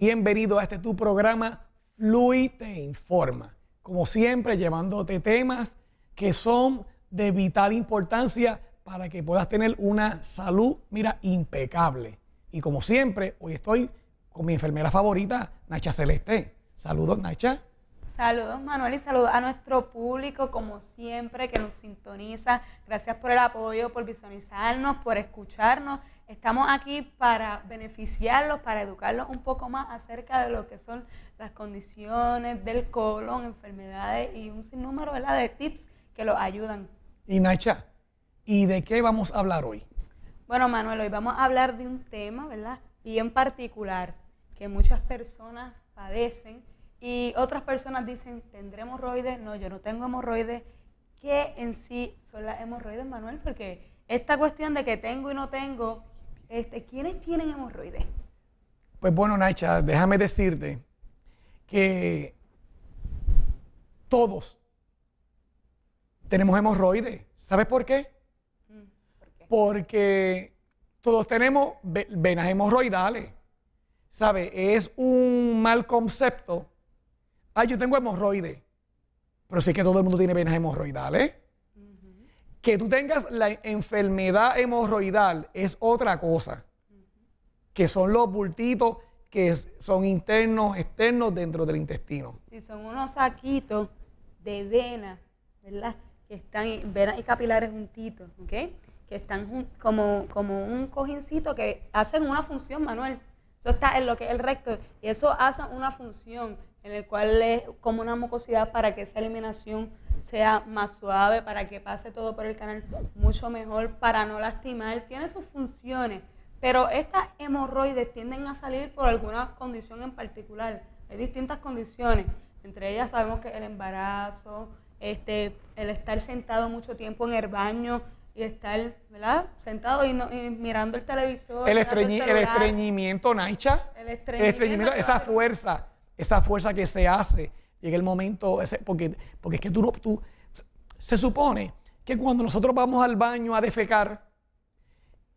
Bienvenido a este tu programa Luis te informa. Como siempre, llevándote temas que son de vital importancia para que puedas tener una salud, mira, impecable. Y como siempre, hoy estoy con mi enfermera favorita, Nacha Celeste. Saludos, Nacha. Saludos Manuel y saludos a nuestro público como siempre que nos sintoniza. Gracias por el apoyo, por visualizarnos, por escucharnos Estamos aquí para beneficiarlos, para educarlos un poco más acerca de lo que son las condiciones del colon, enfermedades y un sinnúmero de tips que los ayudan. Y Nacha, ¿y de qué vamos a hablar hoy? Bueno, Manuel, hoy vamos a hablar de un tema, ¿verdad? Bien particular, que muchas personas padecen y otras personas dicen, ¿tendremos hemorroides? No, yo no tengo hemorroides. ¿Qué en sí son las hemorroides, Manuel? Porque esta cuestión de que tengo y no tengo este, ¿Quiénes tienen hemorroides? Pues bueno, Nacha, déjame decirte que todos tenemos hemorroides. ¿Sabes por qué? Mm, Porque todos tenemos venas hemorroidales. ¿Sabes? Es un mal concepto. Ah, yo tengo hemorroides. Pero sí que todo el mundo tiene venas hemorroidales. Que tú tengas la enfermedad hemorroidal es otra cosa, que son los bultitos que son internos, externos dentro del intestino. Sí, son unos saquitos de venas, ¿verdad? Que están, venas y capilares juntitos, ¿ok? Que están como, como un cojincito que hacen una función, Manuel. Eso está en lo que es el recto y eso hace una función en el cual es como una mucosidad para que esa eliminación sea más suave, para que pase todo por el canal mucho mejor, para no lastimar. Tiene sus funciones, pero estas hemorroides tienden a salir por alguna condición en particular. Hay distintas condiciones, entre ellas sabemos que el embarazo, este, el estar sentado mucho tiempo en el baño y estar ¿verdad? sentado y, mirando el televisor. El, estreñimiento, Naicha. el estreñimiento esa fuerza esa fuerza que se hace, llega el momento, porque, porque es que tú no, tú, se supone que cuando nosotros vamos al baño a defecar,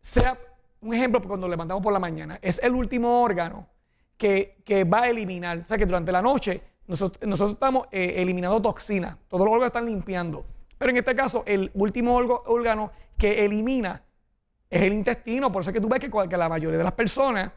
sea un ejemplo, cuando levantamos por la mañana, es el último órgano que, va a eliminar, o sea que durante la noche nosotros, estamos eh, eliminando toxinas, todos los órganos están limpiando, pero en este caso el último órgano que elimina es el intestino, por eso es que tú ves que, que la mayoría de las personas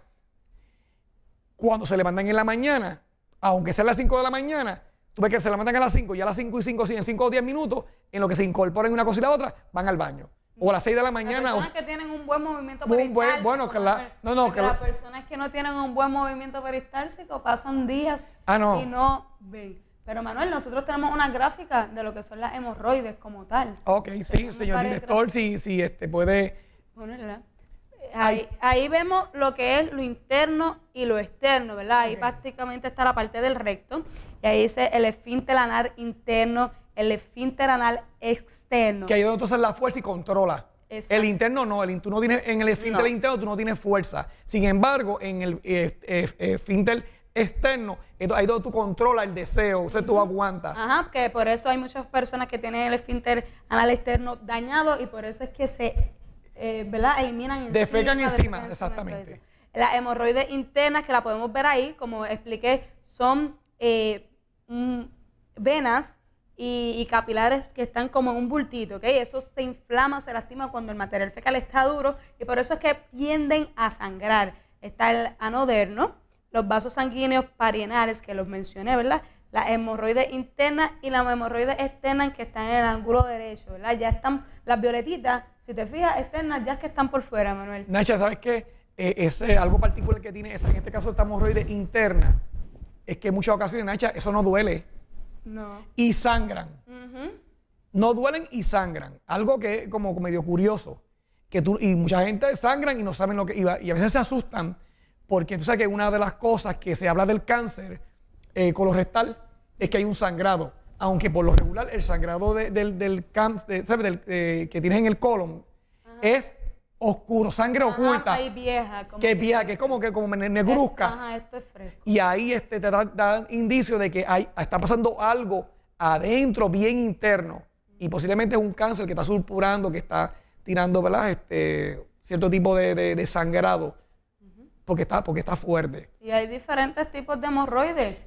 cuando se levantan en la mañana, aunque sea a las 5 de la mañana, tú ves que se la levantan a las 5, y a las 5 y 5, en 5 o 10 minutos, en lo que se incorporan una cosa y la otra, van al baño. O a las 6 de la mañana. Las personas que tienen un buen movimiento un bueno, que la, no, las personas que no tienen un buen movimiento peristáltico pasan días ah, y no ven. Pero Manuel, nosotros tenemos una gráfica de lo que son las hemorroides como tal. Ok, sí, señor director, si, si este puede ahí, vemos lo que es lo interno y lo externo, ¿verdad? Ahí prácticamente está la parte del recto. Y ahí dice el esfínter anal interno, el esfínter anal externo. Que ahí donde tú haces la fuerza y controla. El interno no, el, tú en el esfínter interno tú no tienes fuerza. Sin embargo, en el eh, esfínter externo, ahí donde tú controlas el deseo, usted tú aguantas. Ajá, que por eso hay muchas personas que tienen el esfínter anal externo dañado y por eso es que se eh, ¿verdad? Eliminan Defecan encima, encima exactamente. Las hemorroides internas que la podemos ver ahí, como expliqué, son eh, venas y, capilares que están como en un bultito, ¿ok? Eso se inflama, se lastima cuando el material fecal está duro y por eso es que tienden a sangrar. Está el anoderno, los vasos sanguíneos parienales que los mencioné, ¿verdad? La hemorroides internas y la hemorroides externa que están en el ángulo derecho, ¿verdad? Ya están las violetitas si te fijas, externas ya que están por fuera, Manuel. Nacha, ¿sabes qué? Eh, algo particular que tiene esa, en este caso, esta hemorroide interna. Es que en muchas ocasiones, Nacha, eso no duele. No. Y sangran. No duelen y sangran. Algo que es como medio curioso. Que tú, y mucha gente sangran y no saben lo que iba. Y a veces se asustan porque tú sabes que una de las cosas que se habla del cáncer eh, colorectal es que hay un sangrado aunque por lo regular el sangrado del, del, eh, que tienes en el colon es oscuro, sangre oculta. Y vieja. que es vieja, que es como que como negruzca. Ajá, esto es fresco. Y ahí este, te dan da indicio de que está pasando algo adentro, bien interno. Y posiblemente es un cáncer que está surpurando, que está tirando, ¿verdad? Este, cierto tipo de, sangrado. Porque está, porque está fuerte. Y hay diferentes tipos de hemorroides.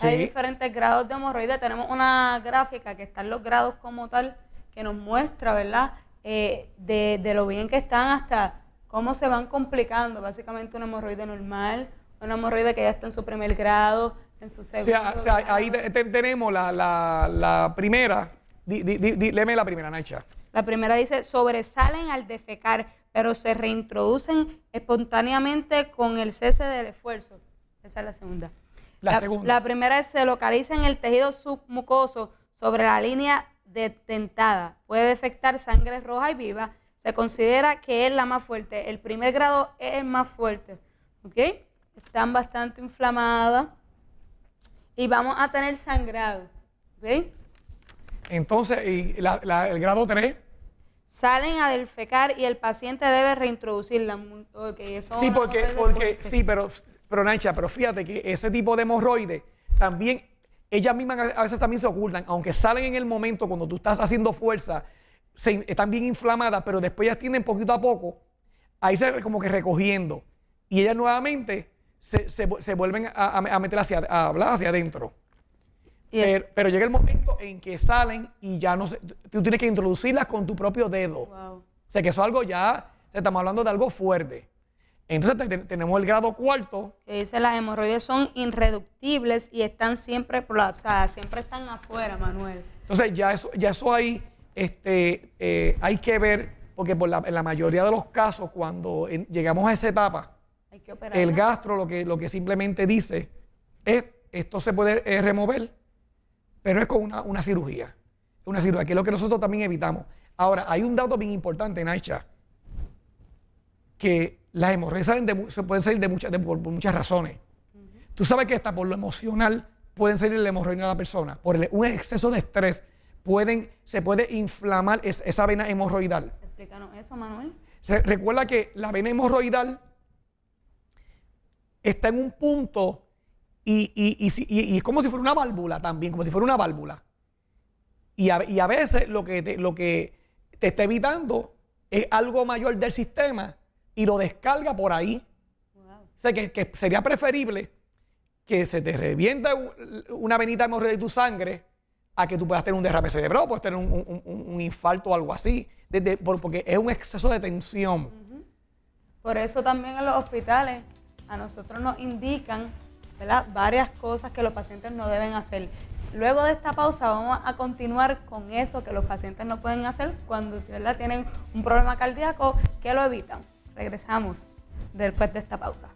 Hay diferentes grados de hemorroides. Tenemos una gráfica que están los grados como tal, que nos muestra, ¿verdad? Eh, de, lo bien que están hasta cómo se van complicando. Básicamente una hemorroide normal, una hemorroide que ya está en su primer grado, en su segundo. O sea, ahí tenemos la, la, la primera. Di, la primera, Nacha. La primera dice, sobresalen al defecar, pero se reintroducen espontáneamente con el cese del esfuerzo. Esa es la segunda. La, primera es se localiza en el tejido submucoso sobre la línea detentada. Puede afectar sangre roja y viva. Se considera que es la más fuerte. El primer grado es más fuerte. ¿Ok? Están bastante inflamadas. Y vamos a tener sangrado. Entonces, el grado 3 salen a delfecar y el paciente debe reintroducirla. sí, porque, sí, pero, pero Nancha, pero fíjate que ese tipo de hemorroides también, ellas mismas a veces también se ocultan, aunque salen en el momento cuando tú estás haciendo fuerza, están bien inflamadas, pero después ya tienden poquito a poco ahí se como que recogiendo. Y ellas nuevamente se, se, vuelven a, meter hacia, hablar hacia adentro. Pero, llega el momento en que salen y ya no se, tú tienes que introducirlas con tu propio dedo. Wow. O sea, que eso es algo ya, estamos hablando de algo fuerte. Entonces tenemos el grado cuarto. Que dice, las hemorroides son irreductibles y están siempre prolapsadas, siempre están afuera, Manuel. Entonces ya eso, ya eso ahí este, eh, hay que ver, porque por la, en la mayoría de los casos cuando llegamos a esa etapa, el gastro lo que, lo que simplemente dice es, esto se puede remover pero es con una, una cirugía. Una cirugía, que es lo que nosotros también evitamos. Ahora, hay un dato bien importante, Naicha, que las hemorroides se pueden salir de muchas, por, muchas razones. Tú sabes que hasta por lo emocional pueden salir la hemorroide de la persona. Por un exceso de estrés pueden, se puede inflamar esa vena hemorroidal. Explícanos eso, Manuel. recuerda que la vena hemorroidal está en un punto y, es como si fuera una válvula también, como si fuera una válvula. Y a, veces lo que, te, lo que te está evitando es algo mayor del sistema y lo descarga por ahí. O sea, que, sería preferible que se te revienta una venita de tu sangre a que tú puedas tener un derrame cerebral, puedes tener un, un, infarto o algo así, desde, porque es un exceso de tensión. Por eso también en los hospitales a nosotros nos indican varias cosas que los pacientes no deben hacer. Luego de esta pausa vamos a continuar con eso que los pacientes no pueden hacer cuando tienen un problema cardíaco que lo evitan. Regresamos después de esta pausa.